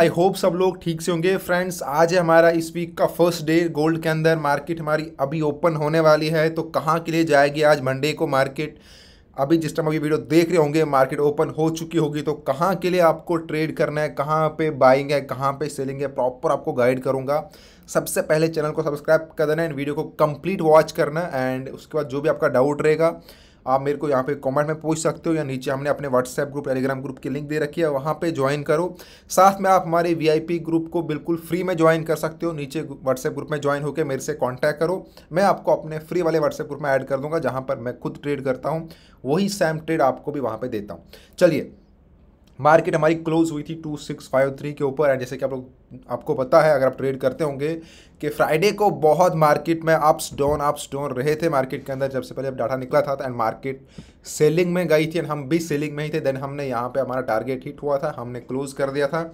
I hope सब लोग ठीक से होंगे फ्रेंड्स आज है हमारा इस वीक का फर्स्ट डे गोल्ड के अंदर मार्केट हमारी अभी ओपन होने वाली है तो कहाँ के लिए जाएगी आज मंडे को मार्केट अभी जिस टाइम अभी वीडियो देख रहे होंगे मार्केट ओपन हो चुकी होगी तो कहाँ के लिए आपको ट्रेड करना है कहाँ पे बाइंग है कहाँ पे सेलिंग है प्रॉपर आपको गाइड करूँगा सबसे पहले चैनल को सब्सक्राइब कर देना एंड वीडियो को कम्प्लीट वॉच करना एंड उसके बाद जो भी आपका डाउट रहेगा आप मेरे को यहाँ पे कमेंट में पूछ सकते हो या नीचे हमने अपने व्हाट्सएप ग्रुप टेलीग्राम ग्रुप की लिंक दे रखी है वहाँ पे ज्वाइन करो साथ में आप हमारे वीआईपी ग्रुप को बिल्कुल फ्री में ज्वाइन कर सकते हो नीचे व्हाट्सएप ग्रुप में ज्वाइन होकर मेरे से कॉन्टैक्ट करो मैं आपको अपने फ्री वाले व्हाट्सएप ग्रुप में ऐड कर दूँगा जहाँ पर मैं खुद ट्रेड करता हूँ वही सेम ट्रेड आपको भी वहाँ पर देता हूँ चलिए मार्केट हमारी क्लोज हुई थी टू सिक्स फाइव थ्री के ऊपर एंड जैसे कि आप लोग आपको पता है अगर आप ट्रेड करते होंगे कि फ्राइडे को बहुत मार्केट में अप्स डाउन अप्स डाउन रहे थे मार्केट के अंदर जब से पहले अब डाटा निकला था एंड मार्केट सेलिंग में गई थी एंड हम भी सेलिंग में ही थे देन हमने यहाँ पे हमारा टारगेट हिट हुआ था हमने क्लोज कर दिया था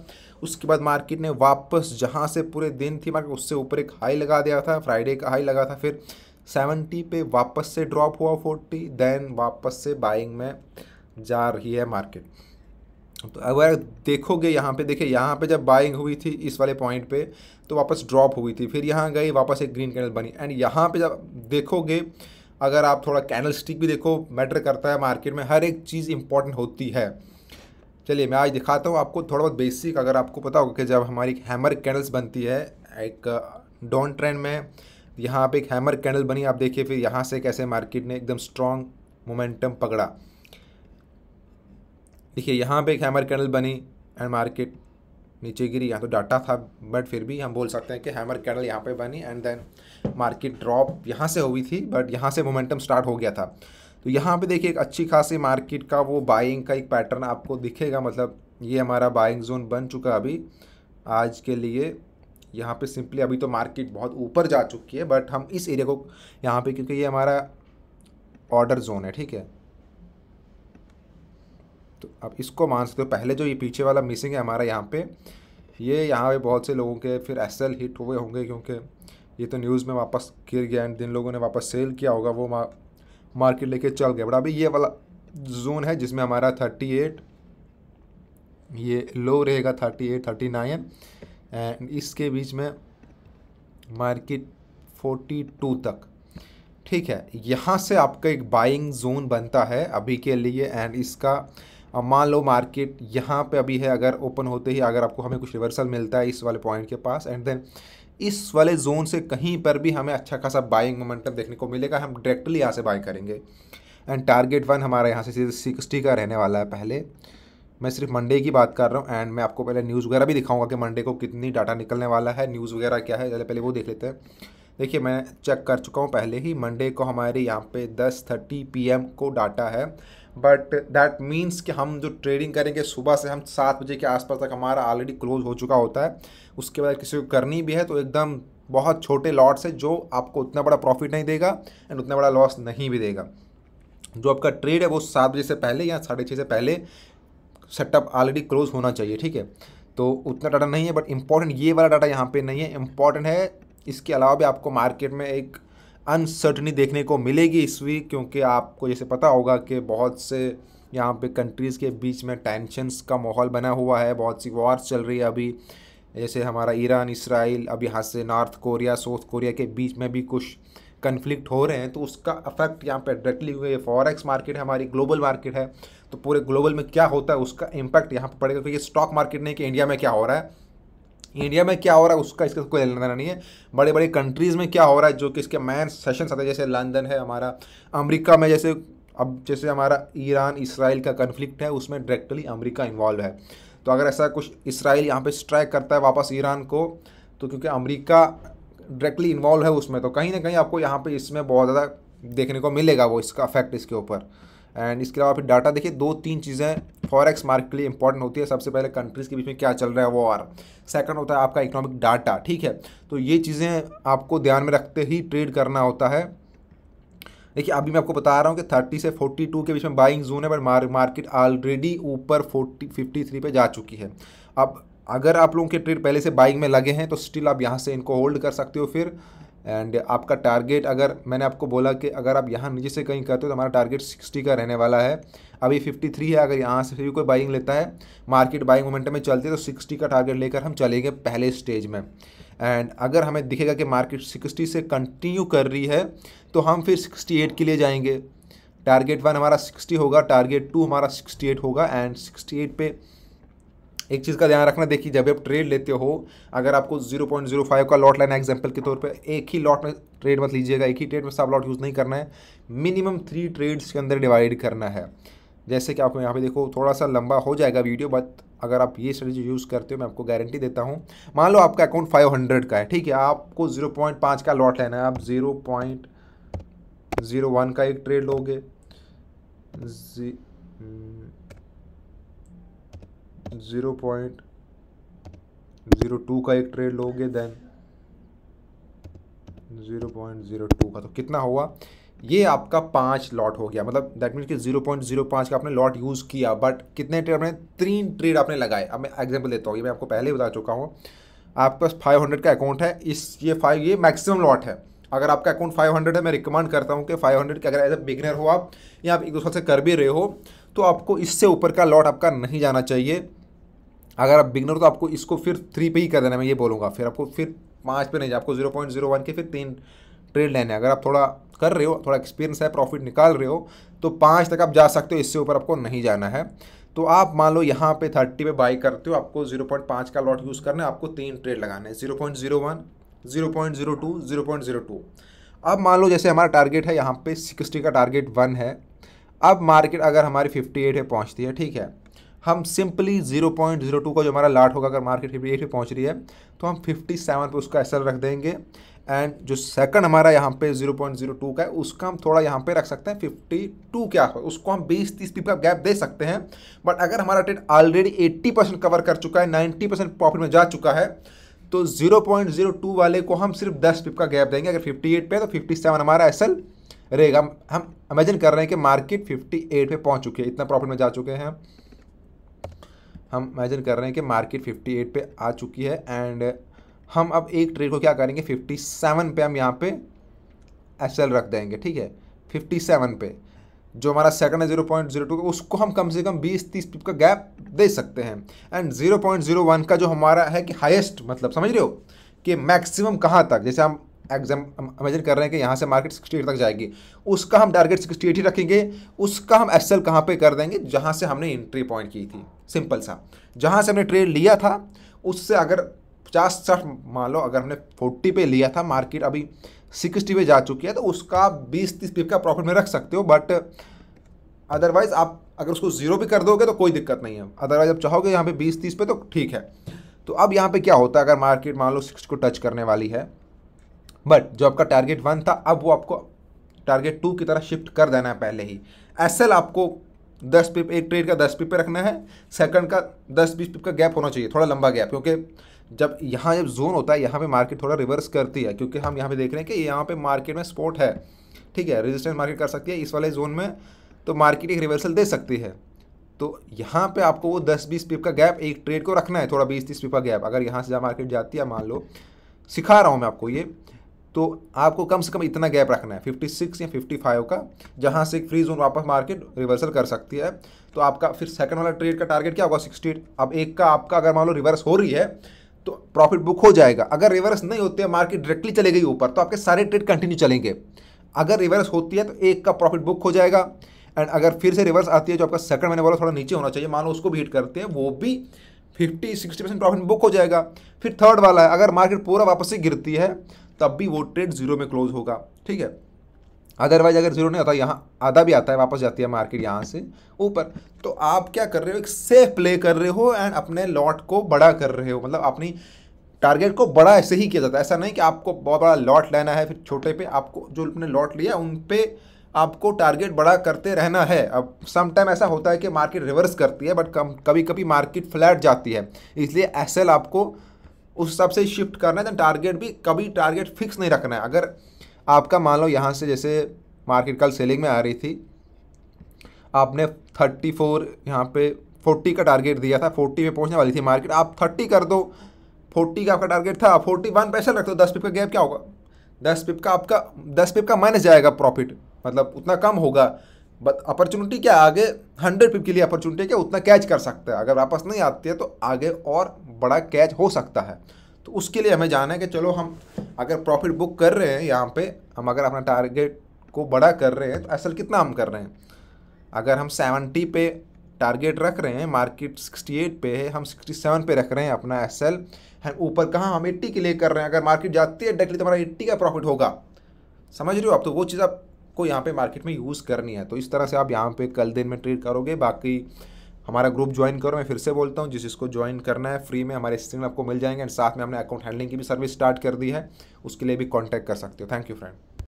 उसके बाद मार्केट ने वापस जहाँ से पूरे दिन थी मार्केट उससे ऊपर एक हाई लगा दिया था फ्राइडे का हाई लगा था फिर सेवेंटी पे वापस से ड्रॉप हुआ फोर्टी देन वापस से बाइंग में जा रही है मार्केट तो अगर देखोगे यहाँ पे देखिए यहाँ पे जब बाइंग हुई थी इस वाले पॉइंट पे तो वापस ड्रॉप हुई थी फिर यहाँ गई वापस एक ग्रीन कैंडल बनी एंड यहाँ पे जब देखोगे अगर आप थोड़ा कैंडल स्टिक भी देखो मैटर करता है मार्केट में हर एक चीज़ इंपॉर्टेंट होती है चलिए मैं आज दिखाता हूँ आपको थोड़ा बहुत बेसिक अगर आपको पता होगा कि जब हमारी हैमर कैंडल्स बनती है एक डॉन uh, ट्रेंड में यहाँ पर एक हैमर कैंडल बनी आप देखिए फिर यहाँ से कैसे मार्केट ने एकदम स्ट्रॉन्ग मोमेंटम पकड़ा देखिए यहाँ पे एक हैमर कैंडल बनी एंड मार्केट नीचे गिरी यहाँ तो डाटा था बट फिर भी हम बोल सकते हैं कि हैमर कैंडल यहाँ पे बनी एंड देन मार्केट ड्रॉप यहाँ से हुई थी बट यहाँ से मोमेंटम स्टार्ट हो गया था तो यहाँ पे देखिए एक अच्छी खासी मार्केट का वो बाइंग का एक पैटर्न आपको दिखेगा मतलब ये हमारा बाइंग जोन बन चुका अभी आज के लिए यहाँ पे सिंपली अभी तो मार्केट बहुत ऊपर जा चुकी है बट हम इस एरिया को यहाँ पे क्योंकि ये हमारा ऑर्डर जोन है ठीक है तो आप इसको मान सकते हो पहले जो ये पीछे वाला मिसिंग है हमारा यहाँ पे ये यहाँ पे बहुत से लोगों के फिर एस हिट हुए होंगे क्योंकि ये तो न्यूज़ में वापस गिर गया एंड जिन लोगों ने वापस सेल किया होगा वो मा, मार्केट लेके चल गया बट अभी ये वाला जोन है जिसमें हमारा थर्टी एट ये लो रहेगा thirty eight thirty nine and इसके बीच में मार्केट फोर्टी टू तक ठीक है यहाँ से आपका एक बाइंग जोन बनता है अभी के लिए एंड इसका अब मान लो मार्केट यहाँ पे अभी है अगर ओपन होते ही अगर आपको हमें कुछ रिवर्सल मिलता है इस वाले पॉइंट के पास एंड देन इस वाले जोन से कहीं पर भी हमें अच्छा खासा बाइंग मोमेंटम देखने को मिलेगा हम डायरेक्टली यहाँ से बाई करेंगे एंड टारगेट वन हमारा यहाँ से सीधे सिक्सटी का रहने वाला है पहले मैं सिर्फ मंडे की बात कर रहा हूँ एंड मैं आपको पहले न्यूज़ वगैरह भी दिखाऊंगा कि मंडे को कितनी डाटा निकलने वाला है न्यूज़ वगैरह क्या है पहले पहले वो देख लेते हैं देखिए मैं चेक कर चुका हूँ पहले ही मंडे को हमारे यहाँ पे 10:30 पीएम को डाटा है बट दैट मीन्स कि हम जो ट्रेडिंग करेंगे सुबह से हम सात बजे के आसपास तक हमारा ऑलरेडी क्लोज हो चुका होता है उसके बाद किसी को करनी भी है तो एकदम बहुत छोटे लॉट से जो आपको उतना बड़ा प्रॉफिट नहीं देगा एंड उतना बड़ा लॉस नहीं भी देगा जो आपका ट्रेड है वो सात बजे से पहले या साढ़े छः से पहले सेटअप ऑलरेडी क्लोज होना चाहिए ठीक है तो उतना डाटा नहीं है बट इंपॉर्टेंट ये वाला डाटा यहाँ पे नहीं है इंपॉर्टेंट है इसके अलावा भी आपको मार्केट में एक अनसर्टनी देखने को मिलेगी इस वीक क्योंकि आपको जैसे पता होगा कि बहुत से यहाँ पे कंट्रीज़ के बीच में टेंशनस का माहौल बना हुआ है बहुत सी वॉर्स चल रही है अभी जैसे हमारा ईरान इसराइल अब यहाँ से नॉर्थ कोरिया साउथ कोरिया के बीच में भी कुछ कन्फ्लिक्ट हो रहे हैं तो उसका अफेक्ट यहाँ पर डायरेक्टली हुए फॉरेक्स मार्केट है हमारी ग्लोबल मार्केट है तो पूरे ग्लोबल में क्या होता है उसका इम्पैक्ट यहाँ पर पड़ेगा क्योंकि स्टॉक मार्केट नहीं कि इंडिया में क्या हो रहा है इंडिया में क्या हो रहा है उसका इसका कोई लेना नहीं है बड़े बड़े कंट्रीज़ में क्या हो रहा है जो कि इसके मैन सेशन आते हैं जैसे लंदन है हमारा अमेरिका में जैसे अब जैसे हमारा ईरान इसराइल का कन्फ्लिक्ट है उसमें डायरेक्टली अमेरिका इन्वॉल्व है तो अगर ऐसा कुछ इसराइल यहाँ पे स्ट्राइक करता है वापस ईरान को तो क्योंकि अमेरिका डायरेक्टली इन्वॉल्व है उसमें तो कहीं ना कहीं आपको यहाँ पे इसमें बहुत ज़्यादा देखने को मिलेगा वो इसका अफेक्ट इसके ऊपर एंड इसके अलावा फिर डाटा देखिए दो तीन चीज़ें फॉरेक्स मार्केट के लिए इंपॉर्टेंट होती है सबसे पहले कंट्रीज़ के बीच में क्या चल रहा है वॉर सेकंड होता है आपका इकोनॉमिक डाटा ठीक है तो ये चीज़ें आपको ध्यान में रखते ही ट्रेड करना होता है देखिए अभी मैं आपको बता रहा हूँ कि थर्टी से फोर्टी टू के बीच में बाइंग जोन है बट मार्केट ऑलरेडी ऊपर फोर्टी फिफ्टी थ्री पे जा चुकी है अब अगर आप लोगों के ट्रेड पहले से बाइंग में लगे हैं तो स्टिल आप यहाँ से इनको होल्ड कर सकते हो फिर एंड आपका टारगेट अगर मैंने आपको बोला कि अगर आप यहाँ नीचे से कहीं करते हो तो हमारा टारगेट 60 का रहने वाला है अभी 53 है अगर यहाँ से फिर कोई बाइंग लेता है मार्केट बाइंग मोमेंटम में चलती है तो 60 का टारगेट लेकर हम चलेंगे पहले स्टेज में एंड अगर हमें दिखेगा कि मार्केट 60 से कंटिन्यू कर रही है तो हम फिर एट के लिए जाएंगे टारगेट वन हमारा सिक्सटी होगा टारगेट टू हमारा एट होगा एंड एट पे एक चीज़ का ध्यान रखना देखिए जब आप ट्रेड लेते हो अगर आपको 0.05 का लॉट लेना है एग्जाम्पल के तौर पे एक ही लॉट में ट्रेड मत लीजिएगा एक ही ट्रेड में सब लॉट यूज़ नहीं करना है मिनिमम थ्री ट्रेड्स के अंदर डिवाइड करना है जैसे कि आप यहाँ पे देखो थोड़ा सा लंबा हो जाएगा वीडियो बट अगर आप ये स्ट्रेटेजी यूज़ करते हो मैं आपको गारंटी देता हूँ मान लो आपका अकाउंट फाइव का है ठीक है आपको जीरो का लॉट लेना है आप जीरो का एक ट्रेड लोगे ज़ीरो पॉइंट ज़ीरो टू का एक ट्रेड लोगे then zero point zero two का तो कितना हुआ ये आपका पाँच लॉट हो गया मतलब दैट मीन कि जीरो पॉइंट जीरो पाँच का आपने लॉट यूज़ किया बट कितने ट्रेड आपने तीन ट्रेड आपने लगाए अब मैं एग्जाम्पल देता हूँ ये मैं आपको पहले ही बता चुका हूँ आपके पास फाइव हंड्रेड का अकाउंट है इस ये फाइव ये मैक्सिमम लॉट है अगर आपका अकाउंट फाइव हंड्रेड है मैं रिकमेंड करता हूँ कि फाइव हंड्रेड के अगर एज ए बिगनर हो आप या आप एक दूसरे से कर भी रहे हो तो आपको इससे ऊपर का लॉट आपका नहीं जाना चाहिए अगर आप बिगनर तो आपको इसको फिर थ्री पे ही कर देना मैं ये बोलूँगा फिर आपको फिर पाँच पे नहीं आपको जीरो पॉइंट जीरो वन के फिर तीन ट्रेड लेने अगर आप थोड़ा कर रहे हो थोड़ा एक्सपीरियंस है प्रॉफिट निकाल रहे हो तो पाँच तक आप जा सकते हो इससे ऊपर आपको नहीं जाना है तो आप मान लो यहाँ पे थर्टी पे बाई करते हो आपको जीरो पॉइंट पाँच का लॉट यूज़ करना है आपको तीन ट्रेड लगाने हैं zero point zero one zero point zero two zero point zero two अब मान लो जैसे हमारा टारगेट है यहाँ पे सिक्सटी का टारगेट वन है अब मार्केट अगर हमारी फिफ्टी एट है पहुँचती है ठीक है हम सिंपली 0.02 का जो हमारा लाट होगा अगर मार्केट फिफ्टी एट पर पहुँच रही है तो हम 57 पे उसका असर रख देंगे एंड जो सेकंड हमारा यहाँ पे 0.02 का है उसका हम थोड़ा यहाँ पे रख सकते हैं 52 क्या है उसको हम 20-30 पीप का गैप दे सकते हैं बट अगर हमारा ट्रेड ऑलरेडी 80 परसेंट कवर कर चुका है 90 परसेंट प्रॉफिट में जा चुका है तो 0.02 वाले को हम सिर्फ 10 पिप का गैप देंगे अगर 58 पे तो 57 हमारा असल रहेगा हम इमेजिन कर रहे हैं कि मार्केट 58 पे पहुंच चुके हैं इतना प्रॉफिट में जा चुके हैं हम इमेजिन कर रहे हैं कि मार्केट 58 पे आ चुकी है एंड हम अब एक ट्रेड को क्या करेंगे 57 पे हम यहाँ पे एस रख देंगे ठीक है 57 पे जो हमारा सेकंड है जीरो पॉइंट जीरो टू का उसको हम कम से कम बीस तीस पिप का गैप दे सकते हैं and zero point zero one का जो हमारा है कि हाईएस्ट मतलब समझ रहे हो कि मैक्सिमम कहाँ तक जैसे हम एग्जाम इमेजिन कर रहे हैं कि यहाँ से मार्केट सिक्सटी तक जाएगी उसका हम टारगेट सिक्सटी एट ही रखेंगे उसका हम एस एल कहाँ पर कर देंगे जहाँ से हमने एंट्री पॉइंट की थी सिंपल सा जहाँ से हमने ट्रेड लिया था उससे अगर पचास साठ मान लो अगर हमने फोर्टी पे लिया था मार्केट अभी सिक्सटी पे जा चुकी है तो उसका बीस तीस पिप का प्रॉफिट में रख सकते हो बट अदरवाइज़ आप अगर उसको ज़ीरो भी कर दोगे तो कोई दिक्कत नहीं है अदरवाइज़ आप चाहोगे यहाँ पे बीस तीस पे तो ठीक है तो अब यहाँ पे क्या होता है अगर मार्केट मान लो सिक्सटी को टच करने वाली है बट जो आपका टारगेट वन था अब वो आपको टारगेट टू की तरह शिफ्ट कर देना है पहले ही एस आपको दस पिप एक ट्रेड का दस पिप पे रखना है सेकंड का दस बीस पिप का गैप होना चाहिए थोड़ा लंबा गैप क्योंकि जब यहाँ जब जोन होता है यहाँ पे मार्केट थोड़ा रिवर्स करती है क्योंकि हम यहाँ पे देख रहे हैं कि यहाँ पे मार्केट में स्पोर्ट है ठीक है रेजिस्टेंस मार्केट कर सकती है इस वाले जोन में तो मार्केट एक रिवर्सल दे सकती है तो यहाँ पे आपको वो दस बीस पिप का गैप एक ट्रेड को रखना है थोड़ा बीस तीस पिप का गैप अगर यहाँ से जहाँ मार्केट जाती है मान लो सिखा रहा हूँ मैं आपको ये तो आपको कम से कम इतना गैप रखना है 56 या 55 का जहाँ से एक फ्री जोन वापस मार्केट रिवर्सल कर सकती है तो आपका फिर सेकंड वाला ट्रेड का टारगेट क्या होगा 68 अब एक का आपका अगर मान लो रिवर्स हो रही है तो प्रॉफिट बुक हो जाएगा अगर रिवर्स नहीं होते मार्केट डायरेक्टली चले गई ऊपर तो आपके सारे ट्रेड कंटिन्यू चलेंगे अगर रिवर्स होती है तो एक का प्रॉफिट बुक हो जाएगा एंड अगर फिर से रिवर्स आती है जो आपका सेकंड मैंने बोला थोड़ा नीचे होना चाहिए मान लो उसको भी हिट करते हैं वो भी fifty sixty percent profit book हो जाएगा फिर थर्ड वाला है अगर मार्केट पूरा वापस से गिरती है तब भी वो ट्रेड जीरो में क्लोज होगा ठीक है अदरवाइज अगर जीरो नहीं होता यहाँ आधा भी आता है वापस जाती है मार्केट यहाँ से ऊपर तो आप क्या कर रहे हो एक सेफ प्ले कर रहे हो एंड अपने लॉट को बड़ा कर रहे हो मतलब अपनी टारगेट को बड़ा ऐसे ही किया जाता है ऐसा नहीं कि आपको बहुत बड़ा लॉट लेना है फिर छोटे पे आपको जो अपने लॉट लिया उन पर आपको टारगेट बड़ा करते रहना है अब समटाइम ऐसा होता है कि मार्केट रिवर्स करती है बट कम कभी कभी मार्केट फ्लैट जाती है इसलिए एस आपको उस हिसाब से शिफ्ट करना है देन टारगेट भी कभी टारगेट फिक्स नहीं रखना है अगर आपका मान लो यहाँ से जैसे मार्केट कल सेलिंग में आ रही थी आपने थर्टी फोर यहाँ पे फोर्टी का टारगेट दिया था फोर्टी में पहुँचने वाली थी मार्केट आप थर्टी कर दो फोर्टी का आपका टारगेट था फोर्टी वन पैसा रख दो दस पिप का गैप क्या होगा दस पिप का आपका दस पिप का माइनस जाएगा प्रॉफिट मतलब उतना कम होगा बट अपॉर्चुनिटी क्या आगे हंड्रेड पिप के लिए अपॉर्चुनिटी क्या उतना कैच कर सकता है अगर वापस नहीं आती है तो आगे और बड़ा कैच हो सकता है तो उसके लिए हमें जाना है कि चलो हम अगर प्रॉफिट बुक कर रहे हैं यहाँ पे हम अगर अपना टारगेट को बड़ा कर रहे हैं तो असल कितना हम कर रहे हैं अगर हम सेवेंटी पे टारगेट रख रहे हैं मार्केट सिक्सटी एट पे है हम सिक्सटी सेवन पे रख रहे हैं अपना एस एल हम ऊपर कहाँ हम एट्टी के लिए कर रहे हैं अगर मार्केट जाती है डायरेक्टली तो हमारा एट्टी का प्रॉफिट होगा समझ रहे हो आप तो वो चीज़ आप को यहाँ पे मार्केट में यूज़ करनी है तो इस तरह से आप यहाँ पे कल दिन में ट्रेड करोगे बाकी हमारा ग्रुप ज्वाइन करो मैं फिर से बोलता हूँ जिस जिसको ज्वाइन करना है फ्री में हमारे स्क्रीन आपको मिल जाएंगे एंड साथ में हमने अकाउंट हैंडलिंग की भी सर्विस स्टार्ट कर दी है उसके लिए भी कॉन्टैक्ट कर सकते हो थैंक यू फ्रेंड